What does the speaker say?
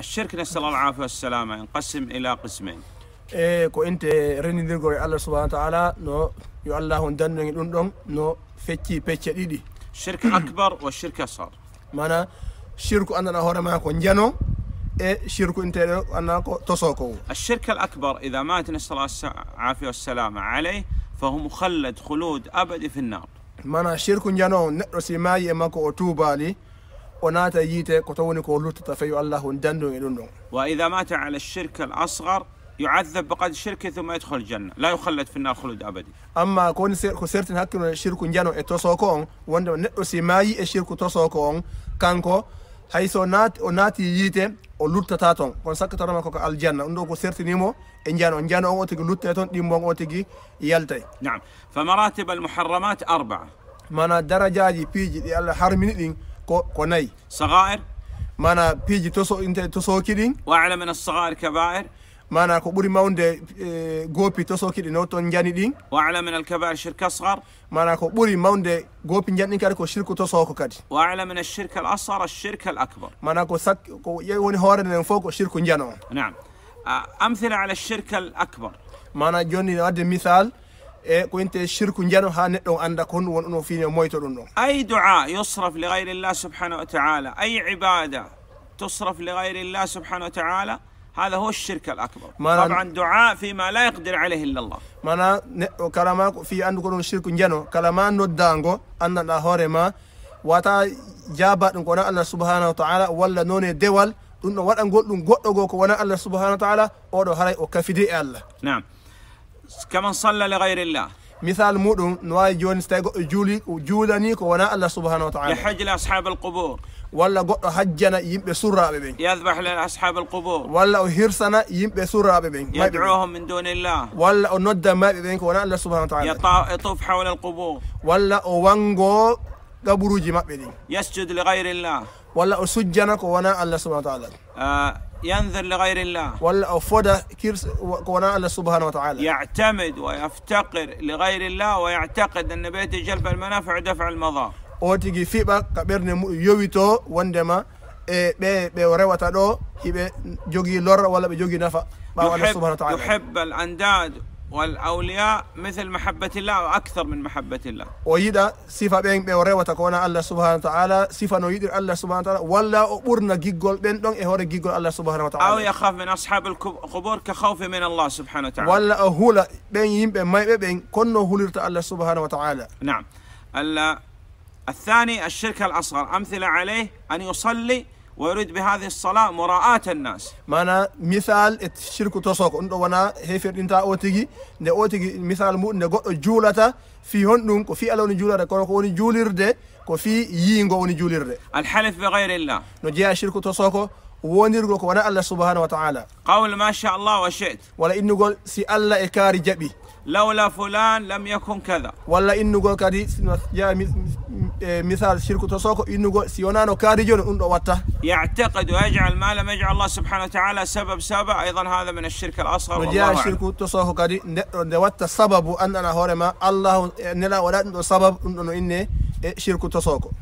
الشرك نسال الله العافيه والسلامه ينقسم الى قسمين. ايه كنت رني ذكر الله سبحانه وتعالى نو يو الله دن دن دن نو فتشي فتشي دي دي. شرك اكبر والشرك اصغر. معنا شرك اننا هور ما جنو ايه شرك انت اناك تصوكو. الشرك الاكبر اذا مات نسال الله العافيه والسلامه عليه فهو مخلد خلود ابدي في النار. معنا شرك جنو نرسي ما يمكو توبالي وناتا ييتا كتوني كولوت تفيو الله وندندو يدندو وإذا مات على الشرك الأصغر يعذب بقد شركه ثم يدخل الجنة لا يخلد في النار خلود أبدي أما كون سيرت من الشرك جانو اتوسوكون وند نتوسي ماي الشرك توسوكون كانكو حيث نات ونات ييتا o تاتون كون kono sakka tarama koko aljanna ɗum ɗo ko sertinimo e jano jano on o tigi luttata toon ɗimbon o tigi yaltay nam fa maratib almuharramat الله mana darajaji كوني صغائر مانا بيجي توسو انت توسو كيدين واعلم من الصغائر كبائر مانا كوبوري ماوند جوبي توسو كيدين او تون جاني دين واعلم من الكبائر شرك اصغر مانا كوبوري ماوند جوبي جاني كاركو كو شرك توسو كو من الشرك الاصغر الشرك الاكبر مانا كو سك كو يوني هورن فوق شرك جانو نعم امثله على الشرك الاكبر مانا جوني ادي مثال أي دعاء يصرف لغير الله سبحانه وتعالى أي عبادة تصرف لغير الله سبحانه وتعالى هذا هو الشرك الاكبر طبعا دعاء فيما لا يقدر عليه الا الله مانا كلاما في ان كون شرك جنو كلاما ندانغو ان لا هورما واتا جابا دون الله سبحانه وتعالى ولا نوني ديوال دون الله سبحانه وتعالى او هراي او الله نعم كمن صلى لغير الله مثال مودم نواي جون ستاغو جولي جولاني كو الله سبحانه وتعالى يحج لاصحاب القبور ولا قد حجنا يمبه سورابه بين يذبح لاصحاب القبور ولا هيرسنا يم سورابه بين يدعوهم من دون الله ولا نود ما بين كو الله سبحانه وتعالى يطوف حول القبور ولا وانغو قبروجي ما بين يسجد لغير الله ولا سجنا كو الله سبحانه وتعالى آه ينذر لغير الله والفودة كيرس قناة سبحانه وتعالى يعتمد ويفتقر لغير الله ويعتقد أن بيت جلب المنافع دفع المضار وتجي في بقى يويتو وندما ب إيه، ب وروتا دو هي بجوجي لور ولا بجوجي نفا يحب, يحب الأنداد والأولياء مثل محبة الله وأكثر من محبة الله ويدا صفة بين بين بوريوة تكون الله سبحانه وتعالى صفة نويدر الله سبحانه وتعالى ولا أبورنا جيجول بين دون إهور جيجول الله سبحانه وتعالى أو يخاف من أصحاب القبور كخوف من الله سبحانه وتعالى ولا أهولا بين يم بين ماي بين كون هولرت الله سبحانه وتعالى نعم الثاني الشرك الأصغر أمثلة عليه أن يصلي ويريد بهذه الصلاة مراءة الناس معنا مثال الشرك تصوك انت وانا هيفر انت اوتيجي نوتيجي مثال مو نقول جولتا في هون نوم في الون جولر كو كو جولر دي كو في يينغو ني جولر الحلف بغير الله نجي الشرك تصوك ونرغو كو وانا الله سبحانه وتعالى قول ما شاء الله وشئت ولا ان نقول سي الله اكاري جبي لولا فلان لم يكن كذا ولا ان نقول كدي يا مثال شركة تسوق إنه سيونانو كاريجون أنه وطة يعتقد ويجعل ما لم يجعل الله سبحانه وتعالى سبب سبب أيضا هذا من الشرك الأصغر والله شركة تسوق كاري نوطة سبب أننا هورما الله نلا ولا سبب أنه إني شركة تسوق